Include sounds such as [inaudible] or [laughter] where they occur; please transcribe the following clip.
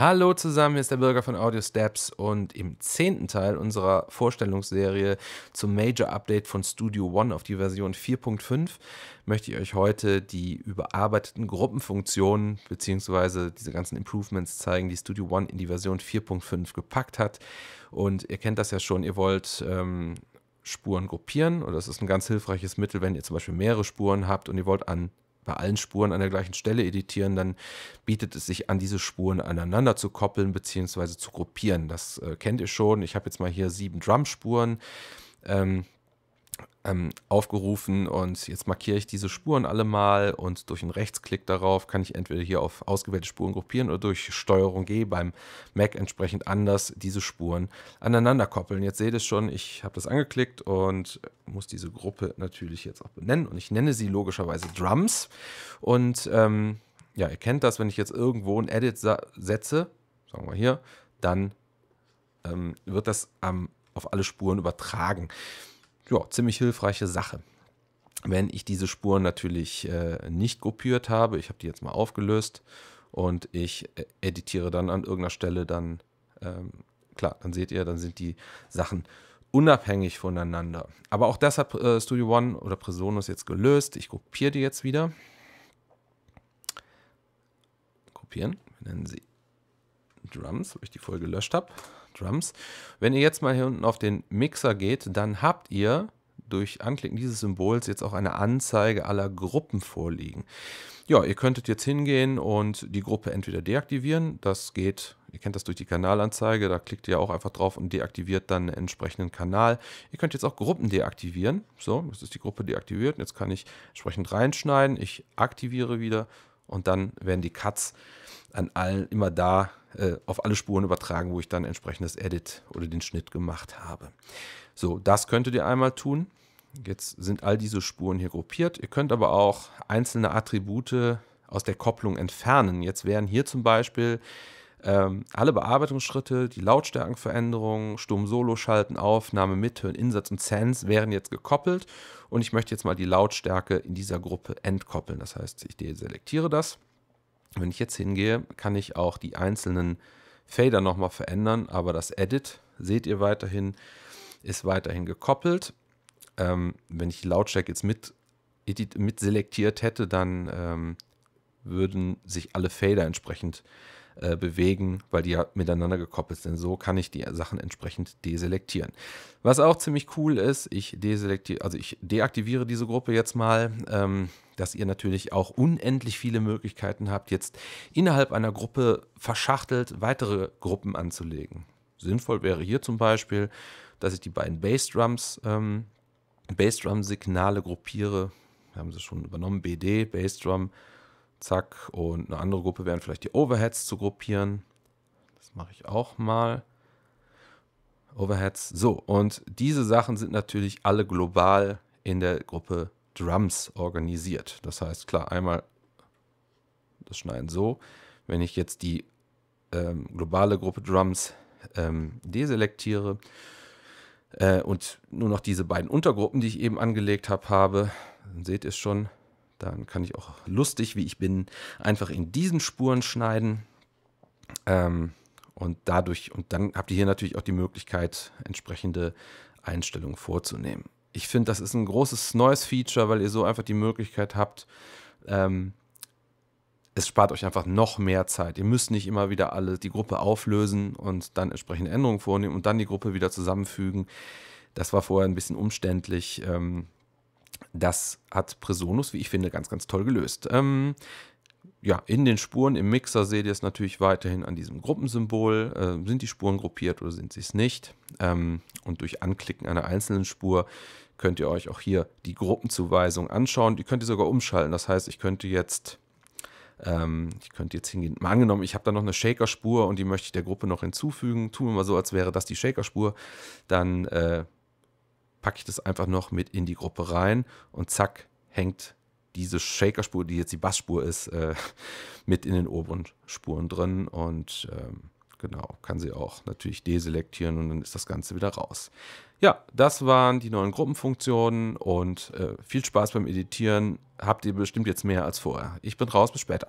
Hallo zusammen, hier ist der Bürger von Audio Steps und im zehnten Teil unserer Vorstellungsserie zum Major Update von Studio One auf die Version 4.5 möchte ich euch heute die überarbeiteten Gruppenfunktionen bzw. diese ganzen Improvements zeigen, die Studio One in die Version 4.5 gepackt hat. Und ihr kennt das ja schon, ihr wollt ähm, Spuren gruppieren oder es ist ein ganz hilfreiches Mittel, wenn ihr zum Beispiel mehrere Spuren habt und ihr wollt an bei allen Spuren an der gleichen Stelle editieren, dann bietet es sich an, diese Spuren aneinander zu koppeln bzw. zu gruppieren. Das äh, kennt ihr schon. Ich habe jetzt mal hier sieben Drumspuren. Ähm, ähm, aufgerufen und jetzt markiere ich diese Spuren alle mal und durch einen Rechtsklick darauf kann ich entweder hier auf ausgewählte Spuren gruppieren oder durch Steuerung G beim Mac entsprechend anders diese Spuren aneinander koppeln. Jetzt seht ihr schon, ich habe das angeklickt und muss diese Gruppe natürlich jetzt auch benennen und ich nenne sie logischerweise Drums und ähm, ja, ihr kennt das, wenn ich jetzt irgendwo ein Edit setze, sagen wir hier, dann ähm, wird das am auf alle Spuren übertragen ja, ziemlich hilfreiche Sache. Wenn ich diese Spuren natürlich äh, nicht kopiert habe, ich habe die jetzt mal aufgelöst und ich äh, editiere dann an irgendeiner Stelle, dann ähm, klar, dann seht ihr, dann sind die Sachen unabhängig voneinander. Aber auch das hat äh, Studio One oder Presonus jetzt gelöst. Ich kopiere die jetzt wieder. Kopieren, nennen sie Drums, wo ich die Folge gelöscht habe. Drums. Wenn ihr jetzt mal hier unten auf den Mixer geht, dann habt ihr durch Anklicken dieses Symbols jetzt auch eine Anzeige aller Gruppen vorliegen. Ja, ihr könntet jetzt hingehen und die Gruppe entweder deaktivieren. Das geht, ihr kennt das durch die Kanalanzeige, da klickt ihr auch einfach drauf und deaktiviert dann einen entsprechenden Kanal. Ihr könnt jetzt auch Gruppen deaktivieren. So, das ist die Gruppe deaktiviert. Jetzt kann ich entsprechend reinschneiden. Ich aktiviere wieder und dann werden die Cuts an allen immer da äh, auf alle Spuren übertragen, wo ich dann entsprechendes Edit oder den Schnitt gemacht habe. So, das könntet ihr einmal tun. Jetzt sind all diese Spuren hier gruppiert. Ihr könnt aber auch einzelne Attribute aus der Kopplung entfernen. Jetzt wären hier zum Beispiel ähm, alle Bearbeitungsschritte, die Lautstärkenveränderungen, Sturm-Solo-Schalten, Aufnahme, Mithören, Insatz und Sense wären jetzt gekoppelt. Und ich möchte jetzt mal die Lautstärke in dieser Gruppe entkoppeln. Das heißt, ich deselektiere das wenn ich jetzt hingehe, kann ich auch die einzelnen Fader nochmal verändern, aber das Edit, seht ihr weiterhin, ist weiterhin gekoppelt. Ähm, wenn ich Lautstärke jetzt mit, mit selektiert hätte, dann ähm, würden sich alle Fader entsprechend äh, bewegen, weil die ja miteinander gekoppelt sind. So kann ich die Sachen entsprechend deselektieren. Was auch ziemlich cool ist, ich deselektiere, also ich deaktiviere diese Gruppe jetzt mal, ähm, dass ihr natürlich auch unendlich viele Möglichkeiten habt, jetzt innerhalb einer Gruppe verschachtelt weitere Gruppen anzulegen. Sinnvoll wäre hier zum Beispiel, dass ich die beiden Bassdrums, ähm, Bassdrum-Signale gruppiere. haben sie schon übernommen, BD, Bassdrum, Drum. Zack. Und eine andere Gruppe wären vielleicht die Overheads zu gruppieren. Das mache ich auch mal. Overheads. So, und diese Sachen sind natürlich alle global in der Gruppe Drums organisiert. Das heißt, klar, einmal das Schneiden so. Wenn ich jetzt die ähm, globale Gruppe Drums ähm, deselektiere äh, und nur noch diese beiden Untergruppen, die ich eben angelegt habe, habe, seht ihr schon, dann kann ich auch lustig, wie ich bin, einfach in diesen Spuren schneiden. Ähm, und dadurch, und dann habt ihr hier natürlich auch die Möglichkeit, entsprechende Einstellungen vorzunehmen. Ich finde, das ist ein großes neues Feature, weil ihr so einfach die Möglichkeit habt, ähm, es spart euch einfach noch mehr Zeit. Ihr müsst nicht immer wieder alle die Gruppe auflösen und dann entsprechende Änderungen vornehmen und dann die Gruppe wieder zusammenfügen. Das war vorher ein bisschen umständlich. Ähm, das hat Presonus, wie ich finde, ganz, ganz toll gelöst. Ähm, ja, in den Spuren im Mixer seht ihr es natürlich weiterhin an diesem Gruppensymbol. Äh, sind die Spuren gruppiert oder sind sie es nicht? Ähm, und durch Anklicken einer einzelnen Spur könnt ihr euch auch hier die Gruppenzuweisung anschauen. Die könnt ihr sogar umschalten. Das heißt, ich könnte jetzt, ähm, ich könnte jetzt hingehen, mal angenommen, ich habe da noch eine Shaker-Spur und die möchte ich der Gruppe noch hinzufügen. Tun wir mal so, als wäre das die Shaker-Spur. Dann äh, packe ich das einfach noch mit in die Gruppe rein und zack, hängt diese Shaker-Spur, die jetzt die Bassspur ist, äh, [laughs] mit in den oberen Spuren drin und ähm, genau, kann sie auch natürlich deselektieren und dann ist das Ganze wieder raus. Ja, das waren die neuen Gruppenfunktionen und äh, viel Spaß beim Editieren. Habt ihr bestimmt jetzt mehr als vorher. Ich bin raus, bis später.